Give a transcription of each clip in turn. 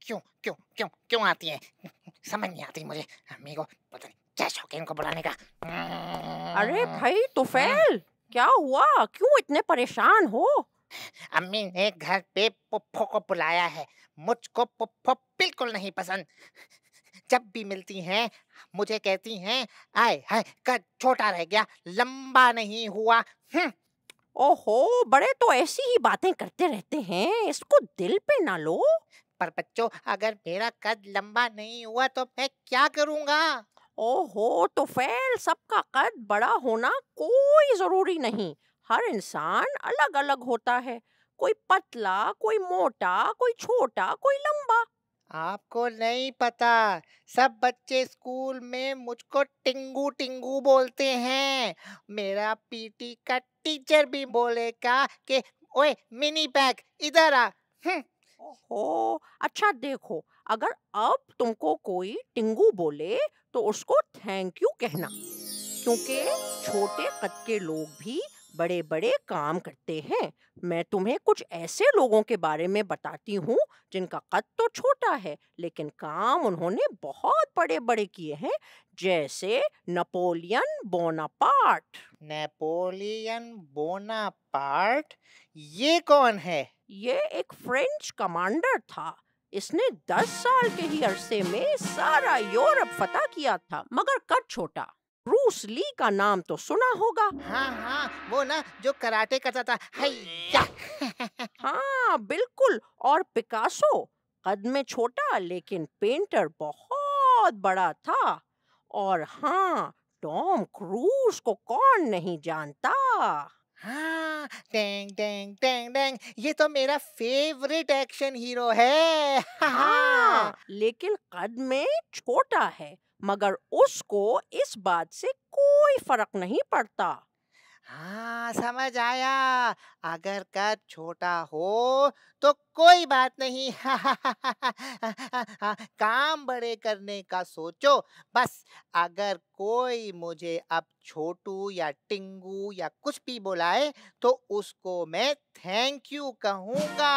क्यों क्यों क्यों क्यों आती है समझ नहीं आती मुझे पता नहीं क्या शौक है इनको बुलाने का अरे भाई तुफेल क्या हुआ क्यों इतने परेशान हो अम्मी ने घर पे पुप्पो को बुलाया है मुझको पुप्पो बिल्कुल नहीं पसंद जब भी मिलती हैं मुझे कहती हैं आय हाय कद छोटा रह गया लंबा नहीं हुआ हम्म। ओहो बड़े तो ऐसी ही बातें करते रहते हैं इसको दिल पे ना लो पर बच्चों अगर मेरा कद लंबा नहीं हुआ तो मैं क्या करूँगा ओहो तो फैल सबका कद बड़ा होना कोई जरूरी नहीं हर इंसान अलग अलग होता है कोई पतला कोई मोटा कोई छोटा कोई लंबा आपको नहीं पता सब बच्चे स्कूल में मुझको टिंगू टिंगू बोलते हैं मेरा पीटी का टीचर भी बोलेगा कि ओए मिनी बैग इधर आ हम्म। ओ, अच्छा देखो अगर अब तुमको कोई टिंगू बोले तो उसको थैंक यू कहना क्योंकि छोटे कद के लोग भी बड़े बड़े काम करते हैं मैं तुम्हें कुछ ऐसे लोगों के बारे में बताती हूँ जिनका कद तो छोटा है लेकिन काम उन्होंने बहुत बड़े बड़े किए हैं जैसे नेपोलियन बोनापार्ट नेपोलियन बोनापार्ट ये कौन है ये एक फ्रेंच कमांडर था इसने दस साल के ही अरसे में सारा यूरोप फतह किया था मगर कद छोटा ब्रूस ली का नाम तो सुना होगा हाँ हाँ वो ना जो कराटे करता था हैया हाँ बिल्कुल और पिकासो कद में छोटा लेकिन पेंटर बहुत बड़ा था और हाँ टॉम क्रूज को कौन नहीं जानता हाँ डेंग डेंग डेंग डेंग ये तो मेरा फेवरेट एक्शन हीरो है हाँ, हाँ। हाँ, हाँ लेकिन कद में छोटा है मगर उसको इस बात से कोई फर्क नहीं पड़ता हाँ समझ आया अगर कद छोटा हो तो कोई बात नहीं हाँ, काम बड़े करने का सोचो बस अगर कोई मुझे अब छोटू या टिंगू या कुछ भी बुलाए तो उसको मैं थैंक यू कहूँगा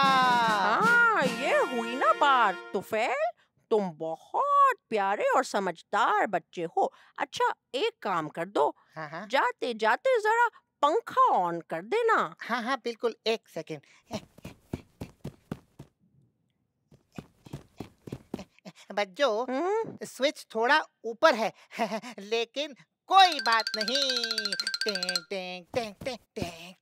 हाँ ये हुई ना बात तुफेल तो तुम बहुत प्यारे और समझदार बच्चे हो अच्छा एक काम कर दो हाँ? हाँ। जाते जाते जरा पंखा ऑन कर देना हाँ हाँ बिल्कुल एक सेकेंड बच्चों हम्म। स्विच थोड़ा ऊपर है लेकिन कोई बात नहीं टें टें टें टें टें